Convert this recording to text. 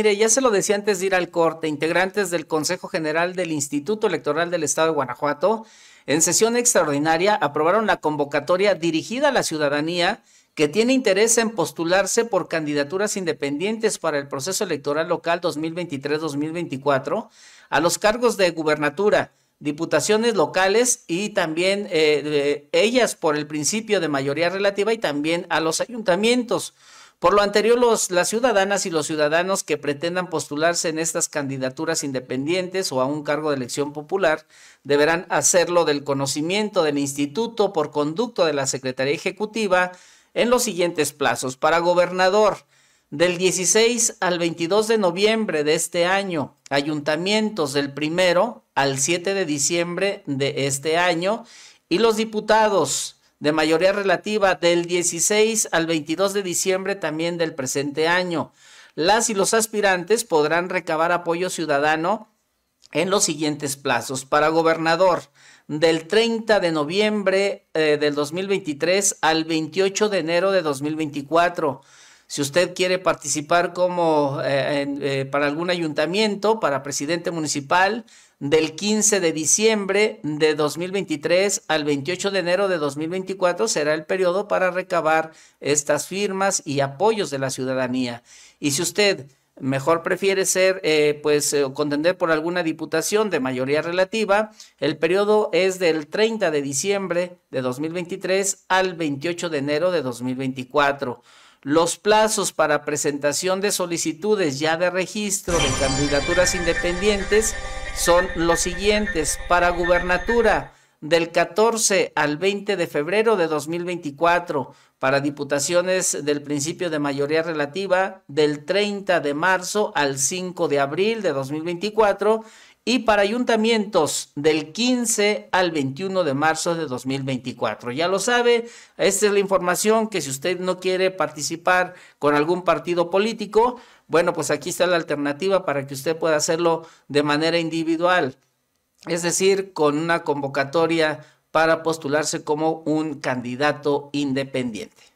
Mire, ya se lo decía antes de ir al corte, integrantes del Consejo General del Instituto Electoral del Estado de Guanajuato, en sesión extraordinaria aprobaron la convocatoria dirigida a la ciudadanía que tiene interés en postularse por candidaturas independientes para el proceso electoral local 2023-2024 a los cargos de gubernatura, diputaciones locales y también eh, ellas por el principio de mayoría relativa y también a los ayuntamientos. Por lo anterior, las ciudadanas y los ciudadanos que pretendan postularse en estas candidaturas independientes o a un cargo de elección popular deberán hacerlo del conocimiento del instituto por conducto de la Secretaría Ejecutiva en los siguientes plazos. Para gobernador, del 16 al 22 de noviembre de este año, ayuntamientos del primero al 7 de diciembre de este año y los diputados de mayoría relativa del 16 al 22 de diciembre también del presente año. Las y los aspirantes podrán recabar apoyo ciudadano en los siguientes plazos. Para gobernador, del 30 de noviembre eh, del 2023 al 28 de enero de 2024 si usted quiere participar como eh, eh, para algún ayuntamiento, para presidente municipal, del 15 de diciembre de 2023 al 28 de enero de 2024 será el periodo para recabar estas firmas y apoyos de la ciudadanía. Y si usted mejor prefiere ser, eh, pues, contender por alguna diputación de mayoría relativa, el periodo es del 30 de diciembre de 2023 al 28 de enero de 2024 los plazos para presentación de solicitudes ya de registro de candidaturas independientes son los siguientes. Para gubernatura, del 14 al 20 de febrero de 2024 para diputaciones del principio de mayoría relativa del 30 de marzo al 5 de abril de 2024 y para ayuntamientos del 15 al 21 de marzo de 2024. Ya lo sabe, esta es la información que si usted no quiere participar con algún partido político, bueno, pues aquí está la alternativa para que usted pueda hacerlo de manera individual es decir, con una convocatoria para postularse como un candidato independiente.